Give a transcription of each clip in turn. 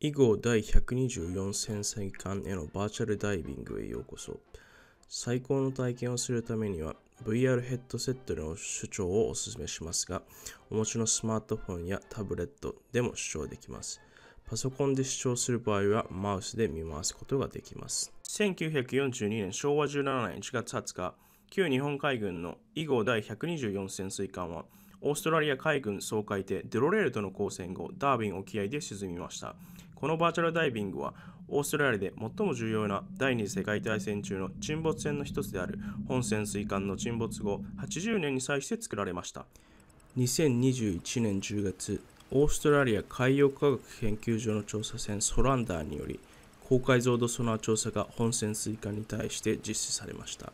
以後第124潜水艦へのバーチャルダイビングへようこそ最高の体験をするためには VR ヘッドセットの主張をお勧めしますがお持ちのスマートフォンやタブレットでも主張できますパソコンで視聴する場合はマウスで見回すことができます1942年昭和17年1月20日旧日本海軍の以後第124潜水艦はオーストラリア海軍総会艇デロレールとの交戦後ダーウィン沖合で沈みましたこのバーチャルダイビングはオーストラリアで最も重要な第二次世界大戦中の沈没船の一つである本潜水艦の沈没後80年に際して作られました2021年10月オーストラリア海洋科学研究所の調査船ソランダーにより高解像度ソナー調査が本潜水艦に対して実施されました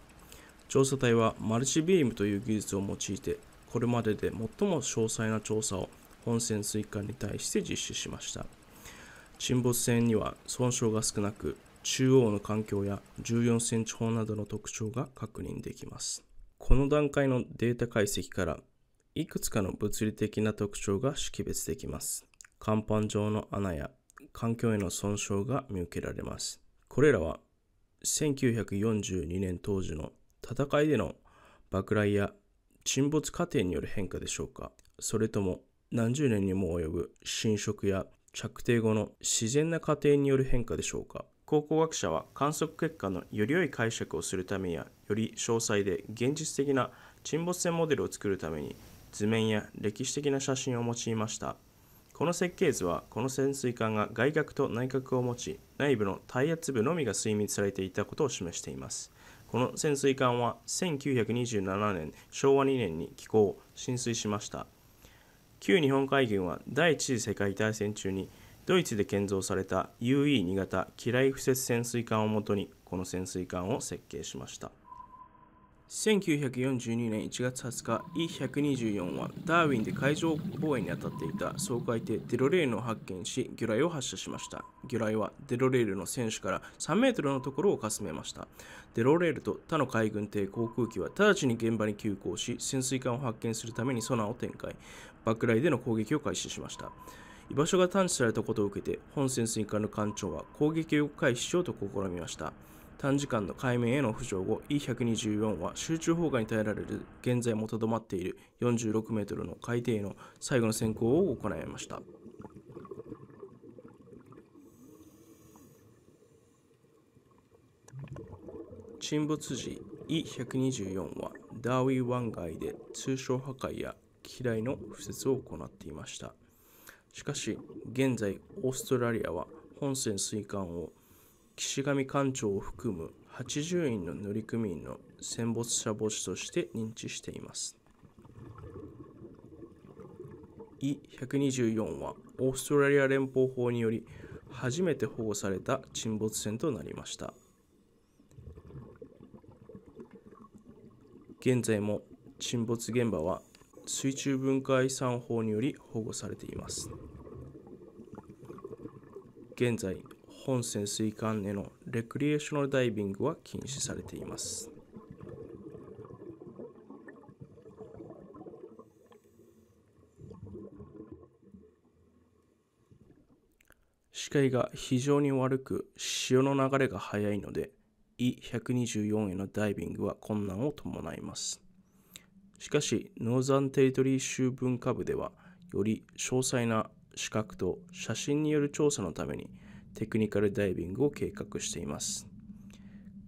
調査隊はマルチビームという技術を用いてこれまでで最も詳細な調査を本潜水艦に対して実施しました沈没船には損傷が少なく中央の環境や14センチ砲などの特徴が確認できますこの段階のデータ解析からいくつかの物理的な特徴が識別できます甲板上の穴や環境への損傷が見受けられますこれらは1942年当時の戦いでの爆雷や沈没過程による変化でしょうかそれとも何十年にも及ぶ侵食や着底後の自然な過程による変化でしょうか考古学者は観測結果のより良い解釈をするためやより詳細で現実的な沈没船モデルを作るために図面や歴史的な写真を用いましたこの設計図はこの潜水艦が外角と内角を持ち内部の耐圧部のみが水密されていたことを示していますこの潜水艦は1927年昭和2年に寄港浸水しました旧日本海軍は第一次世界大戦中にドイツで建造された UE2 型機雷敷設潜水艦をもとにこの潜水艦を設計しました。1942年1月20日 E124 はダーウィンで海上防衛に当たっていた掃海艇デロレールを発見し魚雷を発射しました魚雷はデロレールの船首から3メートルのところをかすめましたデロレールと他の海軍艇航空機は直ちに現場に急行し潜水艦を発見するためにソナーを展開爆雷での攻撃を開始しました居場所が探知されたことを受けて本潜水艦の艦長は攻撃を開始しようと試みました短時間の海面への浮上後 E124 は集中砲火に耐えられる現在もとどまっている46メートルの海底への最後の潜航を行いました沈没時 E124 はダーウィー湾外で通商破壊や機雷の敷設を行っていましたしかし現在オーストラリアは本船水艦を岸上館長を含む80人の乗組員の戦没者墓地として認知しています。E124 はオーストラリア連邦法により初めて保護された沈没船となりました。現在も沈没現場は水中文化遺産法により保護されています現在本潜水艦へのレクリエーショナルダイビングは禁止されています。視界が非常に悪く潮の流れが速いので E124 へのダイビングは困難を伴います。しかし、ノーザン・テリトリー州文化部では、より詳細な視覚と写真による調査のために、テクニカルダイビングを計画しています。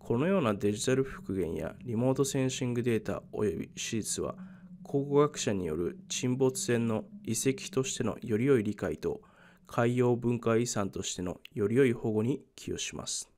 このようなデジタル復元やリモートセンシングデータ及び手術は考古学者による沈没船の遺跡としてのより良い理解と海洋文化遺産としてのより良い保護に寄与します。